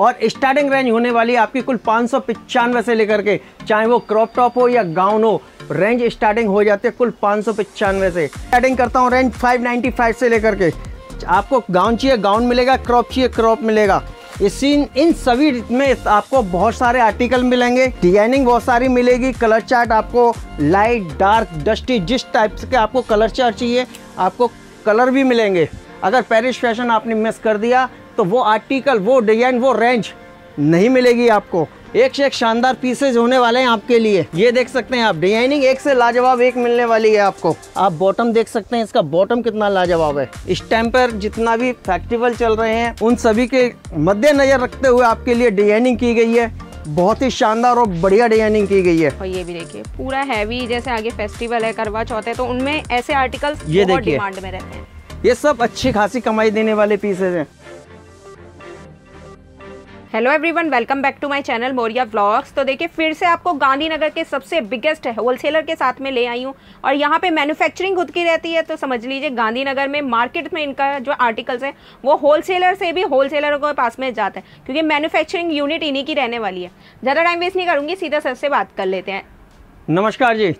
और starting range होने वाली है आपकी कुल पाँच से लेकर के चाहे वो क्रॉप टॉप हो या गाउन हो रेंज स्टार्टिंग हो जाती है कुल पाँच से स्टार्टिंग करता हूँ रेंज 595 से लेकर के आपको गाउन चाहिए गाउन मिलेगा क्रॉप चाहिए क्रॉप मिलेगा इसी इन सभी में आपको बहुत सारे आर्टिकल मिलेंगे डिजाइनिंग बहुत सारी मिलेगी कलर चार्ट आपको लाइट डार्क डस्टी जिस टाइप के आपको कलर चार्ट चाहिए आपको कलर भी मिलेंगे अगर पेरिस फैशन आपने मिस कर दिया तो वो आर्टिकल वो डिज़ाइन वो रेंज नहीं मिलेगी आपको एक से एक शानदार पीसेज होने वाले हैं आपके लिए ये देख सकते हैं आप डिजाइनिंग एक से लाजवाब एक मिलने वाली है आपको आप बॉटम देख सकते हैं इसका बॉटम कितना लाजवाब है इस टाइम पर जितना भी फेस्टिवल चल रहे हैं उन सभी के मद्देनजर रखते हुए आपके लिए डिजाइनिंग की गई है बहुत ही शानदार और बढ़िया डिजाइनिंग की गई है और ये भी देखिए पूरा हैवी जैसे आगे फेस्टिवल है करवा चौथ है तो उनमें ऐसे आर्टिकल ये डिमांड में रहते हैं ये सब अच्छी खासी कमाई देने वाले पीसेज हैं hello everyone welcome back to my channel Moriya blogs तो देखिए फिर से आपको गांधीनगर के सबसे बिगेस्ट होलसेलर के साथ में ले आई हूँ और यहाँ पे मैन्युफैक्चरिंग खुद की रहती है तो समझ लीजिए गांधीनगर में मार्केट में इनका जो आर्टिकल्स है वो होलसेलर से भी होलसेलर के पास में जाता है क्योंकि मैनुफेक्चरिंग यूनिट इन्हीं की रहने वाली है ज़्यादा टाइम वेस्ट नहीं करूँगी सीधा सर से बात कर लेते हैं नमस्कार जी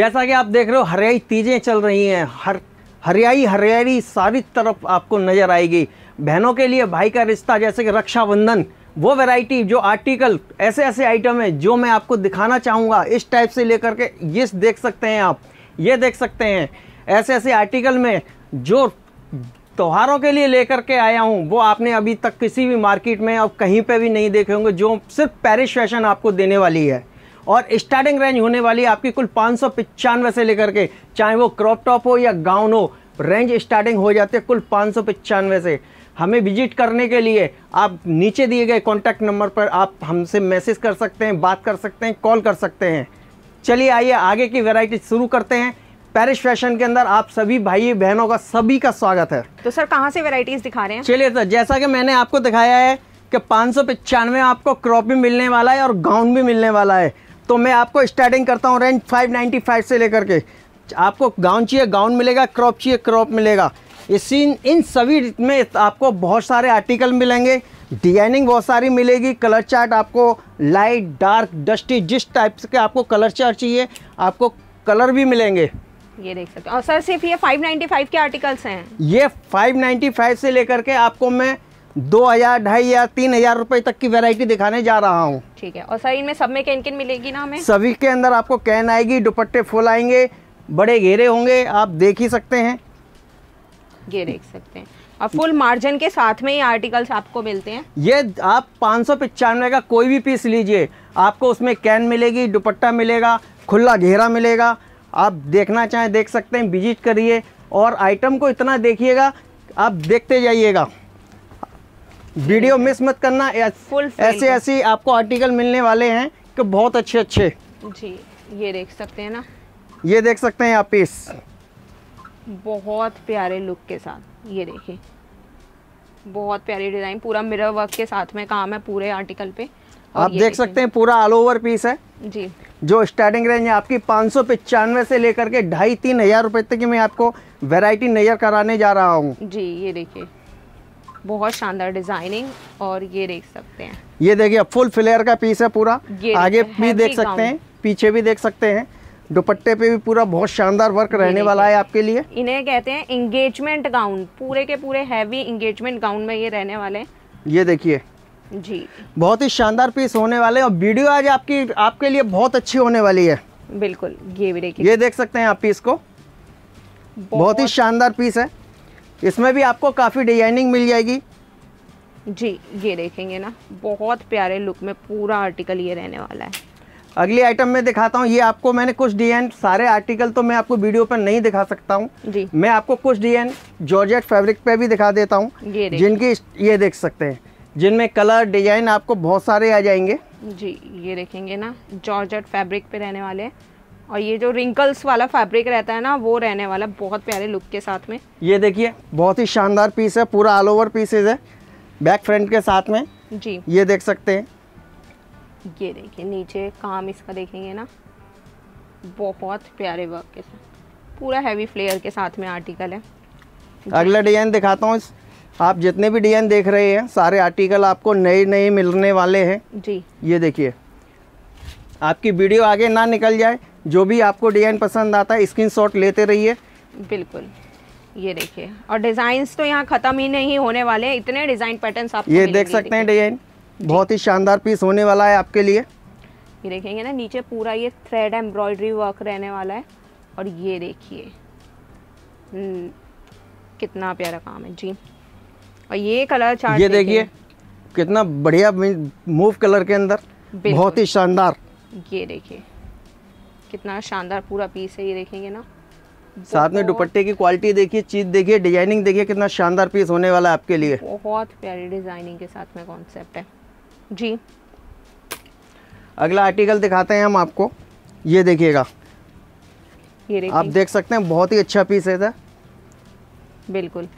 जैसा कि आप देख रहे हो हरियाई चीज़ें चल रही हैं हर हरियाई हरियाली सारी तरफ आपको नज़र आएगी बहनों के लिए भाई का रिश्ता जैसे कि रक्षाबंधन वो वैरायटी जो आर्टिकल ऐसे ऐसे आइटम है जो मैं आपको दिखाना चाहूँगा इस टाइप से लेकर के ये देख सकते हैं आप ये देख सकते हैं ऐसे ऐसे आर्टिकल में जो त्योहारों के लिए लेकर के आया हूँ वो आपने अभी तक किसी भी मार्केट में और कहीं पे भी नहीं देखे होंगे जो सिर्फ पेरिस फैशन आपको देने वाली है और स्टार्टिंग रेंज होने वाली है आपकी कुल पाँच से लेकर के चाहे वो क्रॉप टॉप हो या गाउन हो रेंज स्टार्टिंग हो जाती है कुल पाँच से हमें विजिट करने के लिए आप नीचे दिए गए कॉन्टैक्ट नंबर पर आप हमसे मैसेज कर सकते हैं बात कर सकते हैं कॉल कर सकते हैं चलिए आइए आगे की वेराइटी शुरू करते हैं पेरिस फैशन के अंदर आप सभी भाई बहनों का सभी का स्वागत है तो सर कहाँ से वेराइटीज दिखा रहे हैं चलिए सर जैसा कि मैंने आपको दिखाया है कि पाँच सौ पचानवे आपको क्रॉप भी मिलने वाला है और गाउन भी मिलने वाला है तो मैं आपको स्टार्टिंग करता हूँ रेंज 595 से लेकर के आपको गाउन चाहिए गाउन मिलेगा क्रॉप चाहिए क्रॉप मिलेगा इसी इन सभी में आपको बहुत सारे आर्टिकल मिलेंगे डिजाइनिंग बहुत सारी मिलेगी कलर चार्ट आपको लाइट डार्क डस्टी जिस टाइप के आपको कलर चार्ट चाहिए आपको कलर भी मिलेंगे ये देख सकते हैं और सर सिर्फ ये 595 के आर्टिकल्स हैं ये 595 से लेकर के आपको मैं दो हजार ढाई या तीन हजार रुपए तक की वैरायटी दिखाने जा रहा हूँ ठीक है और सर इनमें सब में कैन किन मिलेगी ना हमें सभी के अंदर आपको कैन आएगी दुपट्टे फुल आएंगे बड़े घेरे होंगे आप देख ही सकते हैं ये देख सकते हैं और फुल मार्जिन के साथ में ये आर्टिकल्स आपको मिलते हैं ये आप पाँच सौ पचानवे का कोई भी पीस लीजिए आपको उसमें कैन मिलेगी दुपट्टा मिलेगा खुला घेरा मिलेगा आप देखना चाहें देख सकते हैं विजिट करिए और आइटम को इतना देखिएगा आप देखते जाइएगा वीडियो मिस मत करना फुल ऐसे ऐसे आपको आर्टिकल मिलने वाले हैं कि बहुत अच्छे अच्छे जी ये देख सकते हैं ना ये देख सकते हैं आप पीस बहुत प्यारे लुक के साथ ये देखिए बहुत प्यारी डिज़ाइन पूरा मिरर वर्क के साथ में काम है पूरे आर्टिकल पे आप देख सकते हैं पूरा ऑल ओवर पीस है जी जो स्टार्टिंग रेंज है आपकी पाँच सौ पिचानवे से लेकर के ढाई तीन हजार रुपए तक मैं आपको वेराइटी नजर कराने जा रहा हूँ जी ये देखिए बहुत शानदार डिजाइनिंग और ये देख सकते हैं ये देखिए फुल फ्लेयर का पीस है पूरा आगे भी देख सकते हैं पीछे भी देख सकते हैं दुपट्टे पे भी पूरा बहुत शानदार वर्क रहने वाला है आपके लिए इन्हें कहते हैं इंगेजमेंट गाउन पूरे के पूरे हैवी इंगेजमेंट गाउन में ये रहने वाले हैं ये देखिए जी बहुत ही शानदार पीस होने वाले और वीडियो आज आपकी आपके लिए बहुत अच्छी होने वाली है बिल्कुल ये भी देखिए ये देख सकते हैं आप पीस को बहुत, बहुत ही शानदार पीस है इसमें भी आपको काफ़ी डिजाइनिंग मिल जाएगी जी ये देखेंगे ना बहुत प्यारे लुक में पूरा आर्टिकल ये रहने वाला है अगली आइटम में दिखाता हूँ ये आपको मैंने कुछ डिजाइन सारे आर्टिकल तो मैं आपको वीडियो पर नहीं दिखा सकता हूँ मैं आपको कुछ डिजाइन जॉर्जेट फैब्रिक पे भी दिखा देता हूँ जिनकी ये देख सकते हैं जिनमें कलर डिजाइन आपको बहुत सारे आ जाएंगे जी ये देखेंगे ना जॉर्जेट फैब्रिक पे रहने वाले और ये जो रिंकल्स वाला फैब्रिक रहता है ना वो रहने वाला बहुत प्यारे लुक के साथ में ये देखिए बहुत ही शानदार पीस है पूरा ऑल ओवर पीसेज है बैक फ्रंट के साथ में जी ये देख सकते हैं ये देखिए नीचे काम इसका देखेंगे ना बहुत प्यारे वर्क के साथ पूरा हैवी फ्लेयर के साथ में आर्टिकल है अगला डिजाइन दिखाता हूँ आप जितने भी डिजाइन देख रहे हैं सारे आर्टिकल आपको नए नए मिलने वाले हैं जी ये देखिए आपकी वीडियो आगे ना निकल जाए जो भी आपको डिजाइन पसंद आता है शॉट लेते रहिए बिल्कुल ये देखिए और डिजाइन तो यहाँ खत्म ही नहीं होने वाले इतने डिजाइन पैटर्न आप ये देख सकते हैं डिजाइन बहुत ही शानदार पीस होने वाला है आपके लिए ये देखेंगे ना नीचे पूरा ये थ्रेड एम्ब्रॉयडरी वर्क रहने वाला है और ये देखिए हम्म, कितना प्यारा काम है जी और ये कलर चार्ट ये देखिए कितना बढ़िया मूव कलर के अंदर बहुत ही शानदार ये देखिए कितना शानदार पूरा पीस है ये देखेंगे ना साथ में दुपट्टे की क्वालिटी देखिए चीज देखिए डिजाइनिंग देखिए कितना शानदार पीस होने वाला है आपके लिए बहुत प्यारी डिजाइनिंग के साथ में कॉन्सेप्ट है जी अगला आर्टिकल दिखाते हैं हम आपको ये देखिएगा ये आप देख सकते हैं बहुत ही अच्छा पीस है बिल्कुल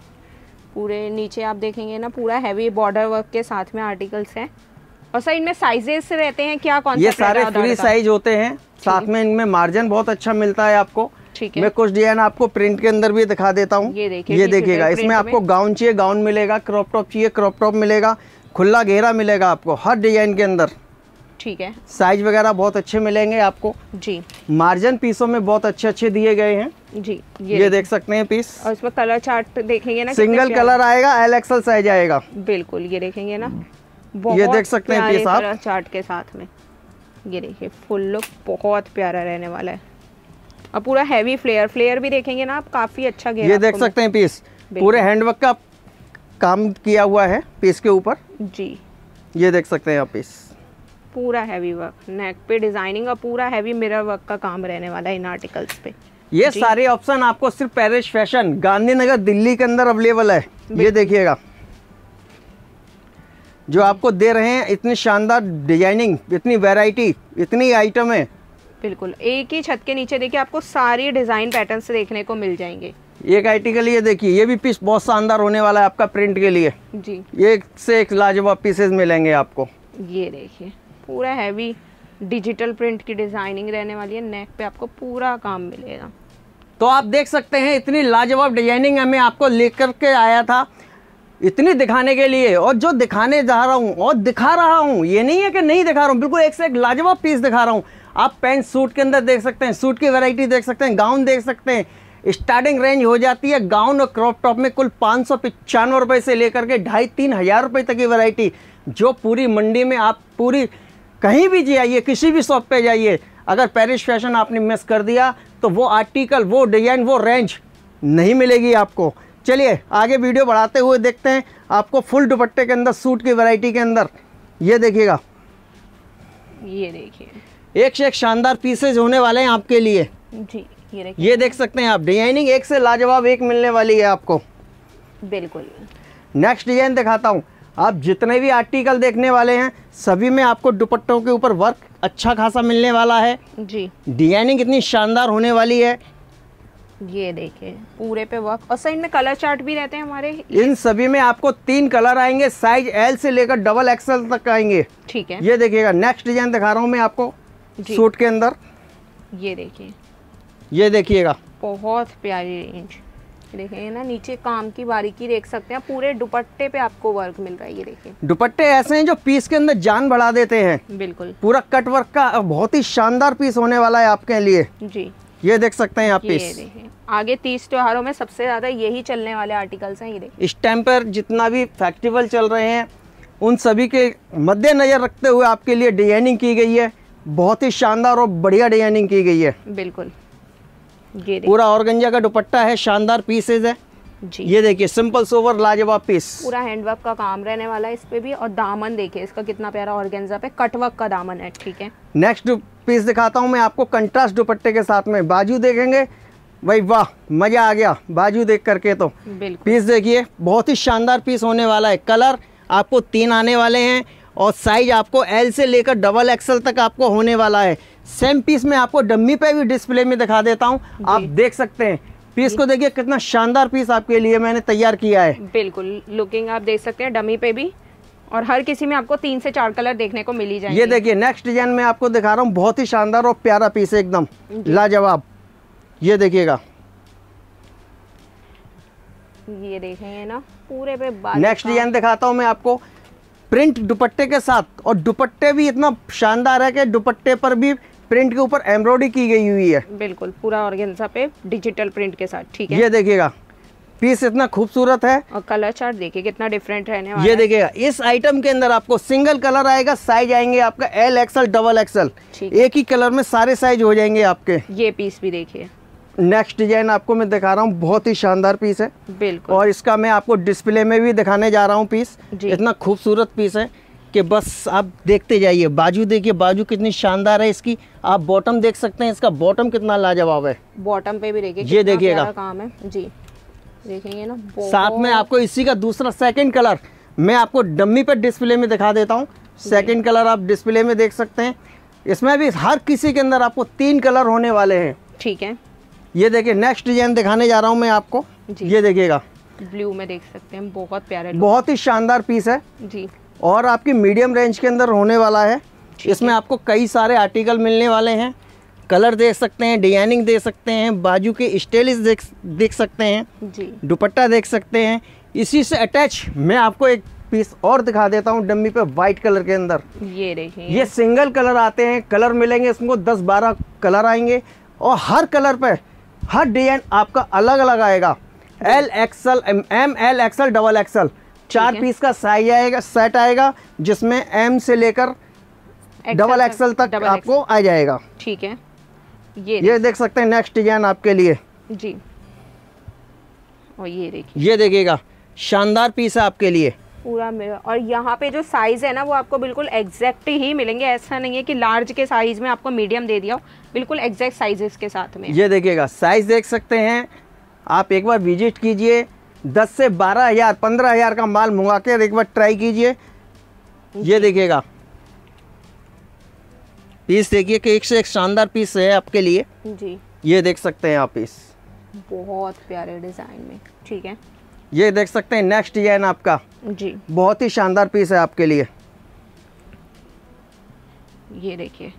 पूरे नीचे आप देखेंगे ना पूरा हैवी बॉर्डर वर्क के साथ में आर्टिकल्स हैं और सर इनमें साइजेस रहते हैं क्या कौन ये सारे फ्री साइज होते हैं साथ में इनमें मार्जिन बहुत अच्छा मिलता है आपको ठीक है मैं कुछ डिजाइन आपको प्रिंट के अंदर भी दिखा देता हूँ ये देखिए ये देखिएगा इसमें आपको गाउन चाहिए गाउन मिलेगा क्रॉप टॉप चाहिए क्रॉप टॉप मिलेगा खुला घेरा मिलेगा आपको हर डिजाइन के अंदर ठीक है साइज वगैरह बहुत अच्छे मिलेंगे आपको जी मार्जिन पीसों में बहुत अच्छे अच्छे दिए गए हैं जी ये, ये देख सकते हैं पीस और इसमें कलर चार्ट देखेंगे ना सिंगल कलर आएगा एल एक्सल साइज आएगा बिल्कुल ये देखेंगे ना ये देख सकते हैं पीस आप चार्ट के साथ में ये देखिए फुल लुक बहुत प्यारा रहने वाला है और पूरा हैवी फ्लेयर फ्लेयर भी देखेंगे ना आप काफी अच्छा ये देख सकते हैं पीस पूरे हैंडवर्क का काम किया हुआ है पीस के ऊपर जी ये देख सकते हैं आप पीस पूरा हैवी वर्क नेक पे डिजाइनिंग और पूरा हैवी मिरर वर्क का काम रहने वाला है इन आर्टिकल्स पे ये सारे ऑप्शन आपको सिर्फ पेरिस फैशन गांधीनगर दिल्ली के अंदर अवेलेबल है ये देखिएगा जो आपको दे रहे हैं इतनी शानदार डिजाइनिंग इतनी वैरायटी इतनी आइटम है बिल्कुल एक ही छत के नीचे देखिए आपको सारी डिज़ाइन पैटर्न देखने को मिल जाएंगे एक आईटी के लिए देखिए ये भी पीस बहुत शानदार होने वाला है आपका प्रिंट के लिए जी एक से एक लाजवाब पीसेज मिलेंगे आपको ये देखिए पूरा हैवी डिजिटल प्रिंट की डिजाइनिंग रहने वाली है नेक पे आपको पूरा काम मिलेगा तो आप देख सकते हैं इतनी लाजवाब डिजाइनिंग हमें आपको लेकर के आया था इतनी दिखाने के लिए और जो दिखाने जा रहा हूँ और दिखा रहा हूँ ये नहीं है कि नहीं दिखा रहा हूँ बिल्कुल एक से एक लाजवाब पीस दिखा रहा हूँ आप पैंट सूट के अंदर देख सकते हैं सूट की वैरायटी देख सकते हैं गाउन देख सकते हैं स्टार्टिंग रेंज हो जाती है गाउन और क्रॉप टॉप में कुल पाँच सौ पचानवे रुपये से लेकर के ढाई तीन हज़ार रुपये तक की वैरायटी जो पूरी मंडी में आप पूरी कहीं भी जाइए किसी भी शॉप पे जाइए अगर पेरिस फैशन आपने मिस कर दिया तो वो आर्टिकल वो डिज़ाइन वो रेंज नहीं मिलेगी आपको चलिए आगे वीडियो बढ़ाते हुए देखते हैं आपको फुल दुपट्टे के अंदर सूट की वैरायटी के अंदर ये देखिएगा ये देखिए एक से एक शानदार पीसेज होने वाले हैं आपके लिए जी ये ये देख सकते हैं आप डिजाइनिंग एक से लाजवाब एक मिलने वाली है आपको बिल्कुल नेक्स्ट डिजाइन दिखाता हूँ आप जितने भी आर्टिकल देखने वाले हैं सभी में आपको दुपट्टों के ऊपर वर्क अच्छा खासा मिलने वाला है जी डिजाइनिंग इतनी शानदार होने वाली है ये देखिए पूरे पे वर्क और साइड में कलर चार्ट भी रहते हैं हमारे इन सभी में आपको तीन कलर आएंगे साइज एल से लेकर डबल एक्सएल तक आएंगे ठीक है ये देखिएगा नेक्स्ट डिजाइन दिखा रहा हूँ मैं आपको सूट के अंदर ये देखिए ये देखिएगा बहुत प्यारी रेंज देखिए ना नीचे काम की बारीकी देख सकते हैं पूरे दुपट्टे पे आपको वर्क मिल रहा है ये देखिए दुपट्टे ऐसे हैं जो पीस के अंदर जान बढ़ा देते हैं बिल्कुल पूरा कट वर्क का बहुत ही शानदार पीस होने वाला है आपके लिए जी ये देख सकते हैं आप पीस आगे तीस त्योहारों में सबसे ज्यादा यही चलने वाले आर्टिकल्स है ये देखिए इस टाइम पर जितना भी फेस्टिवल चल रहे हैं उन सभी के मद्देनजर रखते हुए आपके लिए डिजाइनिंग की गई है बहुत ही शानदार और बढ़िया डिजाइनिंग की गई है बिल्कुल ये पूरा औरगंजा का दुपट्टा है शानदार पीसेज है जी ये देखिए सिंपल सोवर लाजवाब पीस पूरा हैंडवर्क का काम रहने वाला है इस पे भी और दामन देखिए इसका कितना प्यारा ऑर्गेन्जा पे कटवर्क का दामन है ठीक है नेक्स्ट पीस दिखाता हूँ मैं आपको कंट्रास्ट दुपट्टे के साथ में बाजू देखेंगे भाई वाह मजा आ गया बाजू देख करके तो पीस देखिए बहुत ही शानदार पीस होने वाला है कलर आपको तीन आने वाले हैं और साइज आपको एल से लेकर डबल एक्सल तक आपको होने वाला है सेम पीस में आपको डम्मी पे भी डिस्प्ले में दिखा देता हूँ आप देख सकते हैं पीस को देखिए कितना शानदार पीस आपके लिए मैंने तैयार किया है बिल्कुल लुकिंग आप देख सकते हैं डमी पे भी और हर किसी में आपको तीन से चार कलर देखने को मिली जाएंगे ये देखिए नेक्स्ट डिजाइन में आपको दिखा रहा हूँ बहुत ही शानदार और प्यारा पीस है एकदम लाजवाब ये देखिएगा ये देखेंगे ना पूरे पे नेक्स्ट डिजाइन हाँ। दिखाता हूँ मैं आपको प्रिंट दुपट्टे के साथ और दुपट्टे भी इतना शानदार है कि दुपट्टे पर भी प्रिंट के ऊपर एम्ब्रॉयडरी की गई हुई है बिल्कुल पूरा ऑर्गेन्जा पे डिजिटल प्रिंट के साथ ठीक है ये देखिएगा पीस इतना खूबसूरत है और कलर चार्ट देखिए कितना डिफरेंट रहने वाला ये देखिएगा इस आइटम के अंदर आपको सिंगल कलर आएगा साइज आएंगे आपका एल एक्सएल डबल एक्सएल एक ही कलर में सारे साइज हो जाएंगे आपके ये पीस भी देखिए नेक्स्ट डिजाइन आपको मैं दिखा रहा हूँ बहुत ही शानदार पीस है बिल्कुल और इसका मैं आपको डिस्प्ले में भी दिखाने जा रहा हूँ पीस इतना खूबसूरत पीस है कि बस आप देखते जाइए बाजू देखिए बाजू कितनी शानदार है इसकी आप बॉटम देख सकते हैं इसका बॉटम कितना लाजवाब है बॉटम पे भी देखिए ये देखिएगा काम है जी देखेंगे ना साथ में आपको इसी का दूसरा सेकंड कलर मैं आपको डम्मी पर डिस्प्ले में दिखा देता हूँ सेकंड कलर आप डिस्प्ले में देख सकते हैं इसमें भी हर किसी के अंदर आपको तीन कलर होने वाले हैं ठीक है ये देखिए नेक्स्ट डिजाइन दिखाने जा रहा हूँ मैं आपको ये देखिएगा ब्लू में देख सकते हैं बहुत प्यारा बहुत ही शानदार पीस है जी और आपकी मीडियम रेंज के अंदर होने वाला है इसमें आपको कई सारे आर्टिकल मिलने वाले हैं कलर देख सकते हैं डिजाइनिंग देख सकते हैं बाजू के स्टेलिस देख देख सकते हैं जी दुपट्टा देख सकते हैं इसी से अटैच मैं आपको एक पीस और दिखा देता हूँ डम्मी पे वाइट कलर के अंदर ये देखिए ये सिंगल कलर आते हैं कलर मिलेंगे इसमें दस बारह कलर आएंगे और हर कलर पे हर डिजाइन आपका अलग अलग आएगा L XL M L XL double XL चार पीस का साइज आएगा सेट आएगा जिसमें एम से लेकर डबल एक्सल तक आपको आ जाएगा ठीक है ये ये देख सकते हैं नेक्स्ट डिजाइन आपके लिए जी और ये देखिए ये देखिएगा शानदार पीस है आपके लिए पूरा मिरर और यहाँ पे जो साइज़ है ना वो आपको बिल्कुल एग्जैक्ट ही मिलेंगे ऐसा नहीं है कि लार्ज के साइज़ में आपको मीडियम दे दिया हो बिल्कुल एग्जैक्ट साइजेस के साथ में ये देखिएगा साइज़ देख सकते हैं आप एक बार विजिट कीजिए दस से बारह हज़ार पंद्रह हज़ार का माल मंगा के एक बार ट्राई कीजिए ये देखिएगा पीस देखिए कि एक से एक शानदार पीस है आपके लिए जी ये देख सकते हैं आप पीस बहुत प्यारे डिज़ाइन में ठीक है ये देख सकते हैं नेक्स्ट डिजाइन आपका जी बहुत ही शानदार पीस है आपके लिए ये देखिए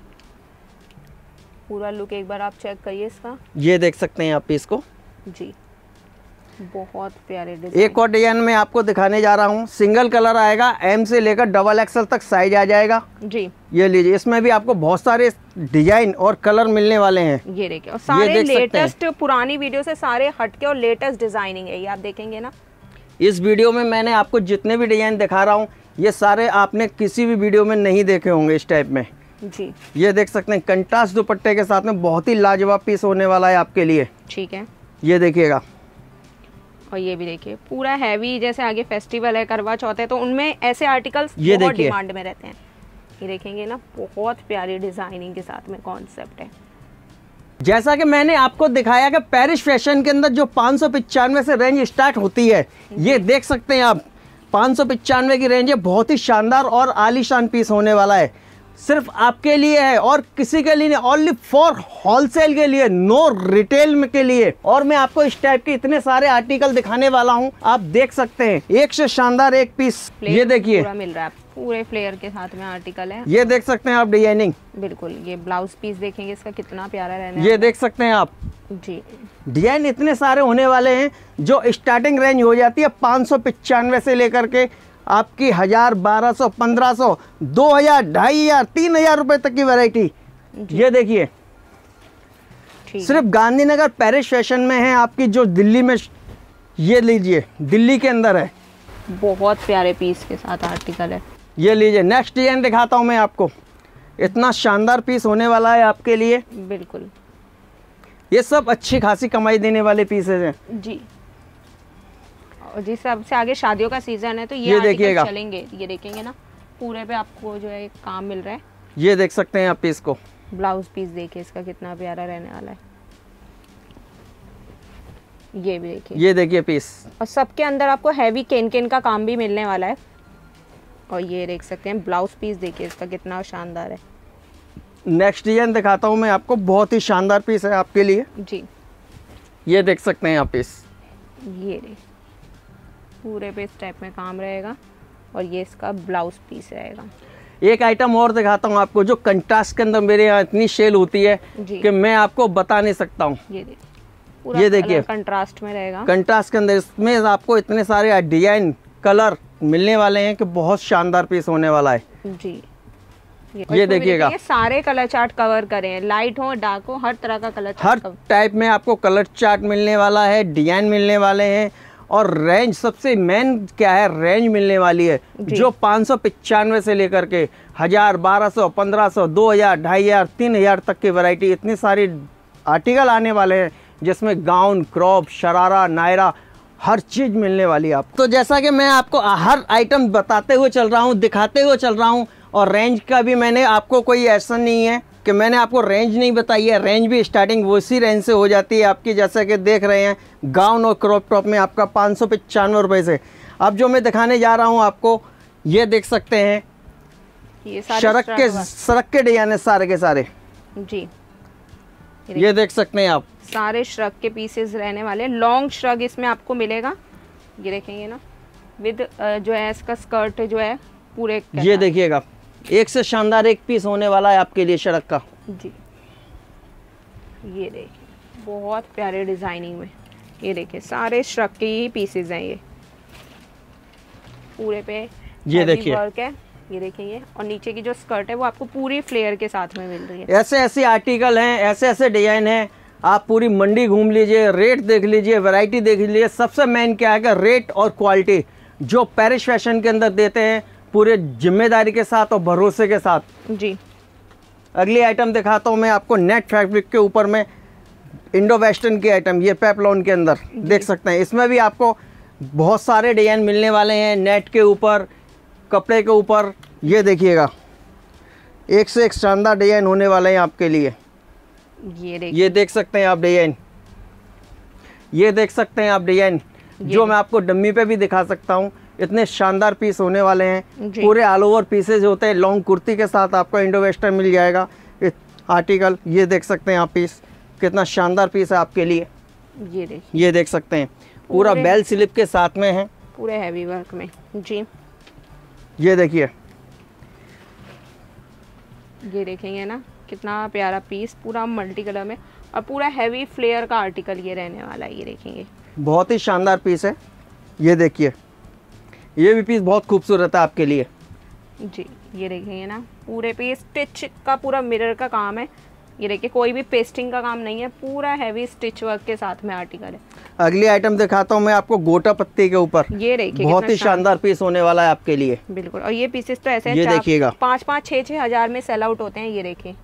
पूरा लुक एक बार आप चेक करिए इसका ये देख सकते हैं आप पीस को जी बहुत प्यारे एक और डिजाइन में आपको दिखाने जा रहा हूँ सिंगल कलर आएगा एम से लेकर डबल एक्सएल तक साइज आ जाएगा जी ये लीजिए इसमें भी आपको बहुत सारे डिजाइन और कलर मिलने वाले हैं ये देखिए और सारे लेटेस्ट पुरानी वीडियो से सारे हटके और लेटेस्ट डिजाइनिंग है ये आप देखेंगे ना इस वीडियो में मैंने आपको जितने भी डिजाइन दिखा रहा हूँ ये सारे आपने किसी भी वीडियो में नहीं देखे होंगे इस टाइप में जी ये देख सकते हैं कंटास दुपट्टे के साथ में बहुत ही लाजवाब पीस होने वाला है आपके लिए ठीक है ये देखिएगा और ये भी देखिए पूरा हैवी जैसे आगे फेस्टिवल है करवा चौथ है तो उनमें ऐसे आर्टिकल्स ये बहुत डिमांड में रहते हैं ये देखेंगे ना बहुत प्यारी डिजाइनिंग के साथ में कॉन्सेप्ट है जैसा कि मैंने आपको दिखाया कि पेरिस फैशन के अंदर जो पाँच से रेंज स्टार्ट होती है ये देख सकते हैं आप पाँच की रेंज है बहुत ही शानदार और आलीशान पीस होने वाला है सिर्फ आपके लिए है और किसी के लिए नहीं ओनली फॉर होलसेल के लिए नो रिटेल के लिए और मैं आपको इस टाइप के इतने सारे आर्टिकल दिखाने वाला हूँ आप देख सकते हैं एक से शानदार एक पीस ये देखिए मिल रहा है पूरे फ्लेयर के साथ में आर्टिकल है ये देख सकते हैं आप डिजाइनिंग बिल्कुल ये ब्लाउज पीस देखेंगे इसका कितना प्यारा रहना ये देख सकते हैं आप जी डिजाइन इतने सारे होने वाले हैं जो स्टार्टिंग रेंज हो जाती है पाँच से लेकर के आपकी हज़ार बारह सौ पंद्रह सौ दो हज़ार ढाई हज़ार तीन हज़ार रुपए तक की वैरायटी ये देखिए सिर्फ गांधीनगर पेरिस फैशन में है आपकी जो दिल्ली में ये लीजिए दिल्ली के अंदर है बहुत प्यारे पीस के साथ आर्टिकल है ये लीजिए नेक्स्ट डिजाइन दिखाता हूँ मैं आपको इतना शानदार पीस होने वाला है आपके लिए बिल्कुल ये सब अच्छी खासी कमाई देने वाले पीसेज हैं जी और जिस हिसाब से आगे शादियों का सीजन है तो ये, ये देखिएगा चलेंगे ये देखेंगे ना पूरे पे आपको जो है काम मिल रहा है ये देख सकते हैं आप पीस को ब्लाउज पीस देखिए इसका कितना प्यारा रहने वाला है ये भी देखिए ये देखिए पीस और सबके अंदर आपको हैवी केन केन का काम भी मिलने वाला है और ये देख सकते हैं ब्लाउज पीस देखिए इसका कितना शानदार है नेक्स्ट डिजाइन दिखाता हूँ मैं आपको बहुत ही शानदार पीस है आपके लिए जी ये देख सकते हैं आप पीस ये देख पूरे पे इस टाइप में काम रहेगा और ये इसका ब्लाउज पीस रहेगा एक आइटम और दिखाता हूँ आपको जो कंट्रास्ट के अंदर मेरे यहाँ इतनी शेल होती है कि मैं आपको बता नहीं सकता हूँ ये ये देखिए कंट्रास्ट में रहेगा कंट्रास्ट के अंदर इसमें आपको इतने सारे डिजाइन कलर मिलने वाले हैं कि बहुत शानदार पीस होने वाला है जी ये, ये देखिएगा सारे कलर चार्ट कवर करें लाइट हो डार्क हो हर तरह का कलर हर टाइप में आपको कलर चार्ट मिलने वाला है डिजाइन मिलने वाले हैं और रेंज सबसे मेन क्या है रेंज मिलने वाली है जो पाँच सौ पचानवे से लेकर के हज़ार बारह सौ पंद्रह सौ दो हज़ार ढाई हज़ार तीन हज़ार तक की वैरायटी इतनी सारी आर्टिकल आने वाले हैं जिसमें गाउन क्रॉप शरारा नायरा हर चीज़ मिलने वाली है आप तो जैसा कि मैं आपको हर आइटम बताते हुए चल रहा हूँ दिखाते हुए चल रहा हूँ और रेंज का भी मैंने आपको कोई ऐसा नहीं है कि मैंने आपको रेंज नहीं बताई है रेंज भी स्टार्टिंग उसी रेंज से हो जाती है आपकी जैसा कि देख रहे हैं गाउन और क्रॉप टॉप में आपका पाँच सौ पचानवे रुपये से अब जो मैं दिखाने जा रहा हूं आपको ये देख सकते हैं सड़क के सड़क के डिजाइन है सारे के सारे जी ये देख सकते हैं आप सारे श्रग के पीसेस रहने वाले लॉन्ग श्रग इसमें आपको मिलेगा ये देखेंगे ना विद जो है इसका स्कर्ट जो है पूरे ये देखिएगा एक से शानदार एक पीस होने वाला है आपके लिए सड़क का जी ये देखिए बहुत प्यारे डिजाइनिंग में ये देखिए सारे श्रक के ही पीसेज हैं ये पूरे पे ये देखिए वर्क है ये देखेंगे और नीचे की जो स्कर्ट है वो आपको पूरी फ्लेयर के साथ में मिल रही है ऐसे ऐसे आर्टिकल हैं ऐसे ऐसे डिजाइन हैं आप पूरी मंडी घूम लीजिए रेट देख लीजिए वैरायटी देख लीजिए सबसे मेन क्या है रेट और क्वालिटी जो पेरिस फैशन के अंदर देते हैं पूरे जिम्मेदारी के साथ और भरोसे के साथ जी अगली आइटम दिखाता हूँ मैं आपको नेट फैब्रिक के ऊपर में इंडो वेस्टर्न की आइटम ये पेपलोन के अंदर देख सकते हैं इसमें भी आपको बहुत सारे डिजाइन मिलने वाले हैं नेट के ऊपर कपड़े के ऊपर ये देखिएगा एक से एक शानदार डिजाइन होने वाले हैं आपके लिए ये देख ये देख सकते हैं आप डिजाइन ये देख सकते हैं आप डिजाइन जो मैं आपको डम्मी पे भी दिखा सकता हूँ इतने शानदार पीस होने वाले हैं पूरे ऑल ओवर पीसेज होते हैं लॉन्ग कुर्ती के साथ आपको इंडो वेस्टर्न मिल जाएगा आर्टिकल ये देख सकते हैं आप पीस कितना शानदार पीस है आपके लिए ये देखिए ये देख सकते हैं पूरा बेल स्लिप के साथ में है पूरे हैवी वर्क में जी ये देखिए ये देखेंगे ना कितना प्यारा पीस पूरा मल्टी कलर में और पूरा हैवी फ्लेयर का आर्टिकल ये रहने वाला है ये देखेंगे बहुत ही शानदार पीस है ये देखिए ये भी पीस बहुत खूबसूरत है आपके लिए जी ये देखिए ना पूरे पे स्टिच का पूरा मिरर का काम है ये देखिए कोई भी पेस्टिंग का काम नहीं है पूरा हैवी स्टिच वर्क के साथ में आर्टिकल है अगली आइटम दिखाता हूँ मैं आपको गोटा पत्ती के ऊपर ये देखिए बहुत ही शानदार पीस होने वाला है आपके लिए बिल्कुल और ये पीसेस तो ऐसे ये देखिएगा पाँच पाँच छः छः हजार में सेल आउट होते हैं ये देखिए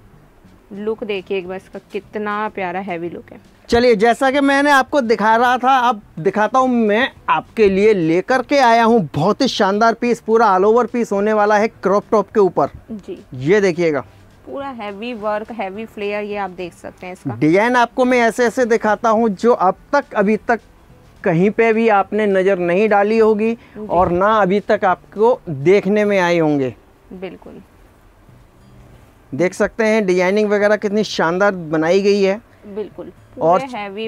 लुक देखिए बस का कितना प्यारा हैवी लुक है चलिए जैसा कि मैंने आपको दिखा रहा था अब दिखाता हूँ मैं आपके लिए लेकर के आया हूँ बहुत ही शानदार पीस पूरा ऑल ओवर पीस होने वाला है क्रॉप टॉप के ऊपर जी ये देखिएगा पूरा हैवी वर्क हैवी फ्लेयर ये आप देख सकते हैं इसका डिजाइन आपको मैं ऐसे ऐसे दिखाता हूँ जो अब तक अभी तक कहीं पे भी आपने नज़र नहीं डाली होगी और ना अभी तक आपको देखने में आए होंगे बिल्कुल देख सकते हैं डिजाइनिंग वगैरह कितनी शानदार बनाई गई है बिल्कुल और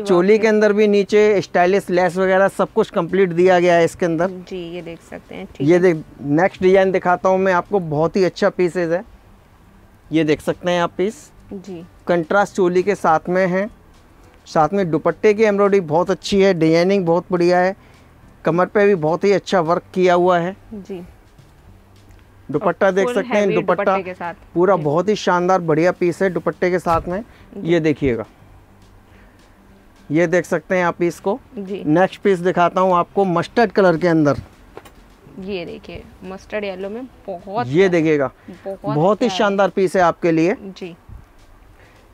चोली के अंदर भी नीचे स्टाइलिश लेस वगैरह सब कुछ कंप्लीट दिया गया है इसके अंदर जी ये देख सकते हैं ठीक ये देख नेक्स्ट डिजाइन दिखाता हूँ मैं आपको बहुत ही अच्छा पीसेज है ये देख सकते हैं आप पीस जी कंट्रास्ट चोली के साथ में है साथ में दुपट्टे की एम्ब्रॉयडरी बहुत अच्छी है डिजाइनिंग बहुत बढ़िया है कमर पे भी बहुत ही अच्छा वर्क किया हुआ है जी दुपट्टा देख सकते हैं दुपट्टा पूरा बहुत ही शानदार बढ़िया पीस है दुपट्टे के साथ में ये देखिएगा ये देख सकते हैं आप इसको जी नेक्स्ट पीस दिखाता हूँ आपको मस्टर्ड कलर के अंदर ये देखिए मस्टर्ड येलो में बहुत ये देखिएगा बहुत, ही शानदार पीस है आपके लिए जी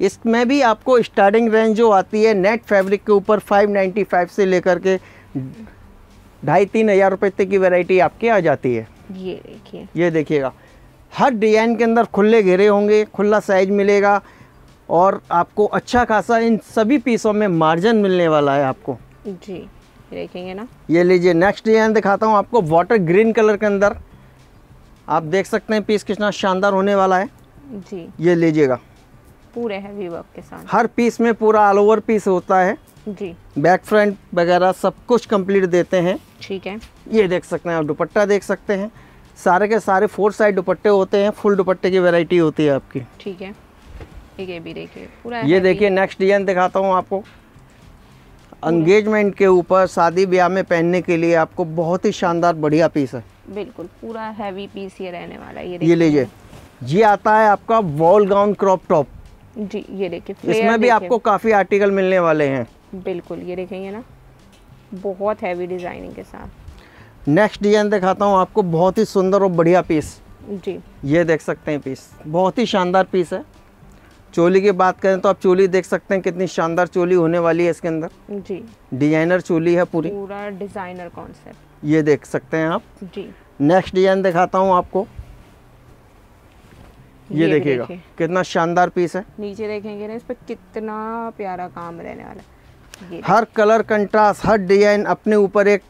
इसमें भी आपको स्टार्टिंग रेंज जो आती है नेट फैब्रिक के ऊपर 595 से लेकर के ढाई तीन हज़ार रुपए तक की वैरायटी आपके आ जाती है ये देखिए ये देखिएगा हर डिज़ाइन के अंदर खुले घेरे होंगे खुला साइज मिलेगा और आपको अच्छा खासा इन सभी पीसों में मार्जिन मिलने वाला है आपको जी देखेंगे ना ये लीजिए नेक्स्ट डिजाइन दिखाता हूँ आपको वाटर ग्रीन कलर के अंदर आप देख सकते हैं पीस कितना शानदार होने वाला है जी ये लीजिएगा पूरे हैवी वर्क के साथ हर पीस में पूरा ऑल ओवर पीस होता है जी बैक फ्रंट वगैरह सब कुछ कंप्लीट देते हैं ठीक है ये देख सकते हैं आप दुपट्टा देख सकते हैं सारे के सारे फोर साइड दुपट्टे होते हैं फुल दुपट्टे की वेराइटी होती है आपकी ठीक है भी देखिए पूरा ये देखिए नेक्स्ट डिजाइन दिखाता हूँ आपको अंगेजमेंट के ऊपर शादी ब्याह में पहनने के लिए आपको बहुत ही शानदार बढ़िया पीस है बिल्कुल पूरा हैवी पीस ये रहने वाला है ये ये लीजिए ये आता है आपका वॉल गाउन क्रॉप टॉप जी ये देखिए इसमें भी आपको काफी आर्टिकल मिलने वाले हैं बिल्कुल ये देखेंगे ना बहुत हैवी डिजाइनिंग के साथ नेक्स्ट डिजाइन दिखाता हूँ आपको बहुत ही सुंदर और बढ़िया पीस जी ये देख सकते हैं पीस बहुत ही शानदार पीस है चोली की बात करें तो आप चोली देख सकते हैं कितनी शानदार चोली होने वाली है इसके अंदर जी डिजाइनर चोली है पूरी पूरा डिजाइनर कॉन्सेप्ट ये देख सकते हैं आप जी नेक्स्ट डिजाइन दिखाता हूँ आपको ये, ये देखिएगा कितना शानदार पीस है नीचे देखेंगे ना इस पर कितना प्यारा काम रहने वाला हर कलर कंट्रास्ट हर डिजाइन अपने ऊपर एक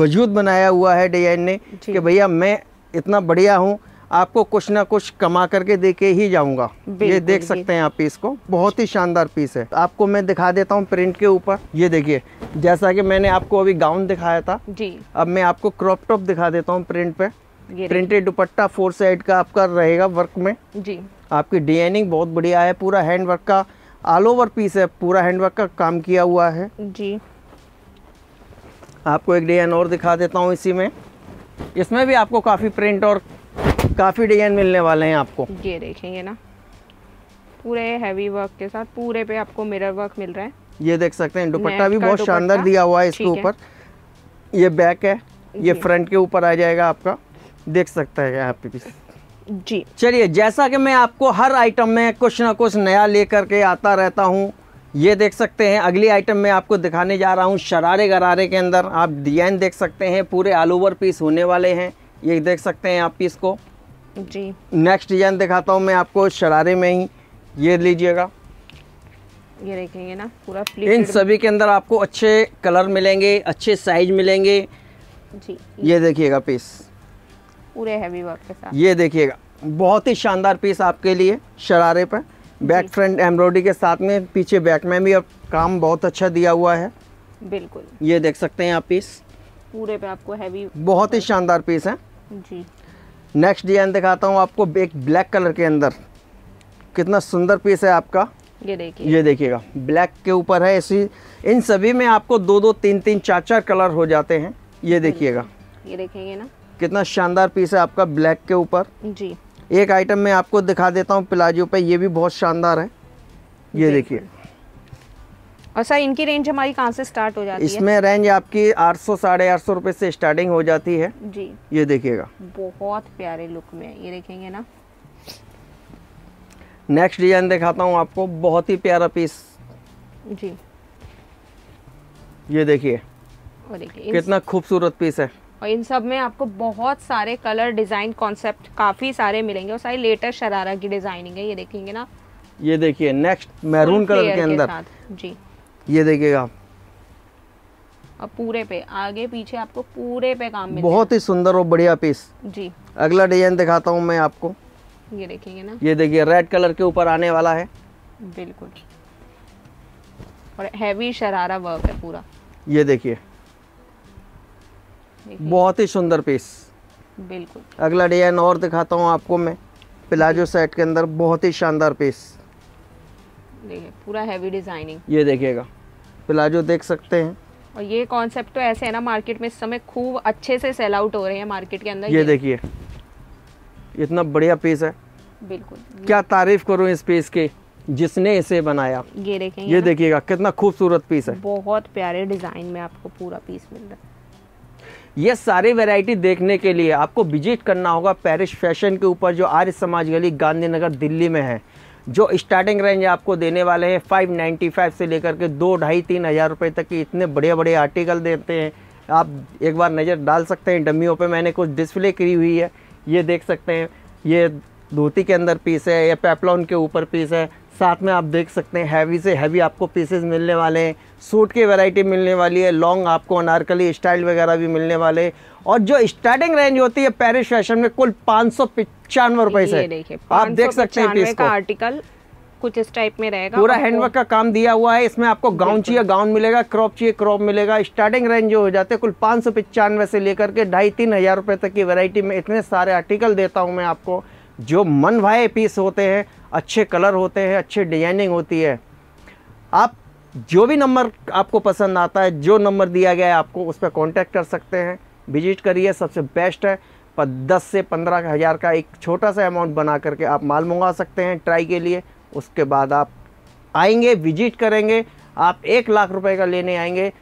वजूद बनाया हुआ है डिजाइन ने कि भैया मैं इतना बढ़िया हूँ आपको कुछ ना कुछ कमा करके दे के ही जाऊंगा ये देख सकते हैं आप पीस को बहुत ही शानदार पीस है आपको मैं दिखा देता हूँ प्रिंट के ऊपर ये देखिए जैसा कि मैंने आपको अभी गाउन दिखाया था जी अब मैं आपको क्रॉप टॉप दिखा देता हूँ प्रिंट पे प्रिंटेड दुपट्टा फोर साइड का आपका रहेगा वर्क में जी आपकी डिजाइनिंग बहुत बढ़िया है पूरा हैंड वर्क का ऑल ओवर पीस है पूरा हैंड वर्क का काम किया हुआ है जी आपको एक डिजाइन और दिखा देता हूँ इसी में इसमें भी आपको काफ़ी प्रिंट और काफ़ी डिजाइन मिलने वाले हैं आपको ये देखेंगे ना पूरे हैवी वर्क के साथ पूरे पे आपको मिरर वर्क मिल रहा है ये देख सकते हैं दुपट्टा भी बहुत शानदार दिया हुआ है इसके ऊपर ये बैक है ये फ्रंट के ऊपर आ जाएगा आपका देख सकता है आप भी जी चलिए जैसा कि मैं आपको हर आइटम में कुछ ना कुछ नया लेकर के आता रहता हूँ ये देख सकते हैं अगली आइटम में आपको दिखाने जा रहा हूँ शरारे गरारे के अंदर आप डिजाइन देख सकते हैं पूरे ऑल ओवर पीस होने वाले हैं ये देख सकते हैं आप पीस को जी नेक्स्ट डिजाइन दिखाता हूँ मैं आपको शरारे में ही ये लीजिएगा ये देखेंगे ना पूरा इन सभी के अंदर आपको अच्छे कलर मिलेंगे अच्छे साइज मिलेंगे जी ये देखिएगा पीस पूरे हैवी वर्क के साथ ये देखिएगा बहुत ही शानदार पीस आपके लिए शरारे पर बैक फ्रंट एम्ब्रॉयडरी के साथ में पीछे बैक में भी अब काम बहुत अच्छा दिया हुआ है बिल्कुल ये देख सकते हैं आप पीस पूरे पे आपको हैवी बहुत ही शानदार पीस है जी नेक्स्ट डिजाइन दिखाता हूँ आपको एक ब्लैक कलर के अंदर कितना सुंदर पीस है आपका ये देखिए ये देखिएगा ब्लैक के ऊपर है इसी इन सभी में आपको दो दो तीन तीन चार चार कलर हो जाते हैं ये देखिएगा ये देखेंगे ना कितना शानदार पीस है आपका ब्लैक के ऊपर जी एक आइटम मैं आपको दिखा देता हूँ प्लाजो पे ये भी बहुत शानदार है ये देखिए और सर इनकी रेंज हमारी कहाँ से स्टार्ट हो जाती इसमें है इसमें रेंज आपकी आठ सौ साढ़े आठ सौ से स्टार्टिंग हो जाती है जी ये देखिएगा बहुत प्यारे लुक में ये देखेंगे ना नेक्स्ट डिजाइन दिखाता हूँ आपको बहुत ही प्यारा पीस जी ये देखिए कितना खूबसूरत पीस है और इन सब में आपको बहुत सारे कलर डिजाइन कॉन्सेप्ट काफी सारे मिलेंगे और सारी लेटेस्ट शरारा की डिजाइनिंग है ये देखेंगे ना ये देखिए नेक्स्ट मैरून कलर के अंदर जी ये देखिएगा अब पूरे पे आगे पीछे आपको पूरे पे काम मिलेगा बहुत ही सुंदर और बढ़िया पीस जी अगला डिजाइन दिखाता हूँ मैं आपको ये देखिए ना ये देखिए रेड कलर के ऊपर आने वाला है बिल्कुल और हैवी शरारा वर्क है पूरा ये देखिए बहुत ही सुंदर पीस बिल्कुल अगला डिजाइन और दिखाता हूँ आपको मैं प्लाजो सेट के अंदर बहुत ही शानदार पीस पूरा हैवी डिजाइनिंग ये देखिएगा प्लाजो देख सकते हैं और ये कॉन्सेप्ट तो ऐसे है ना मार्केट में इस समय खूब अच्छे से सेल आउट हो रहे हैं मार्केट के अंदर ये, ये देखिए इतना बढ़िया पीस है बिल्कुल क्या तारीफ करूँ इस पीस की जिसने इसे बनाया ये देखें ये देखिएगा कितना खूबसूरत पीस है बहुत प्यारे डिजाइन में आपको पूरा पीस मिल रहा है ये सारी वैरायटी देखने के लिए आपको विजिट करना होगा पेरिस फैशन के ऊपर जो आर्य समाज गली गांधीनगर दिल्ली में है जो स्टार्टिंग रेंज आपको देने वाले हैं 595 से लेकर के दो ढाई तीन हज़ार रुपये तक के इतने बड़े बड़े आर्टिकल देते हैं आप एक बार नज़र डाल सकते हैं डमियों पे मैंने कुछ डिस्प्ले करी हुई है ये देख सकते हैं ये धोती के अंदर पीस है या पेपलॉन के ऊपर पीस है साथ में आप देख सकते हैं हैवी से हैवी आपको पीसेज मिलने वाले हैं सूट की वैरायटी मिलने वाली है लॉन्ग आपको अनारकली स्टाइल वगैरह भी मिलने वाले और जो स्टार्टिंग रेंज होती है पेरिस फैशन में कुल पाँच सौ पचानवे रुपए से आप देख सकते हैं पीस का आर्टिकल कुछ इस टाइप में रहेगा पूरा हैंडवर्क का काम दिया हुआ है इसमें आपको गाउन चाहिए गाउन मिलेगा क्रॉप चाहिए क्रॉप मिलेगा स्टार्टिंग रेंज जो हो जाते हैं कुल पाँच सौ पिचानवे से लेकर के ढाई तीन हज़ार रुपये तक की वैरायटी में इतने सारे आर्टिकल देता हूँ मैं आपको जो मन भाए पीस होते हैं अच्छे कलर होते हैं अच्छे डिजाइनिंग होती है आप जो भी नंबर आपको पसंद आता है जो नंबर दिया गया है आपको उस पर कॉन्टैक्ट कर सकते हैं विजिट करिए सबसे बेस्ट है पर दस से पंद्रह हज़ार का एक छोटा सा अमाउंट बना करके आप माल मंगवा सकते हैं ट्राई के लिए उसके बाद आप आएंगे विजिट करेंगे आप एक लाख रुपए का लेने आएंगे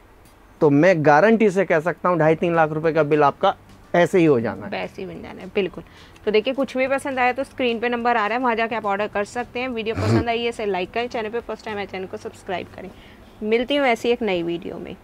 तो मैं गारंटी से कह सकता हूँ ढाई तीन लाख रुपए का बिल आपका ऐसे ही हो जाना है ऐसे ही बन जाना है बिल्कुल तो देखिए कुछ भी पसंद आया तो स्क्रीन पे नंबर आ रहा है वहाँ जाके आप ऑर्डर कर सकते हैं वीडियो पसंद आई है इसे लाइक करें चैनल पे फर्स्ट टाइम है चैनल को सब्सक्राइब करें मिलती हूँ ऐसी एक नई वीडियो में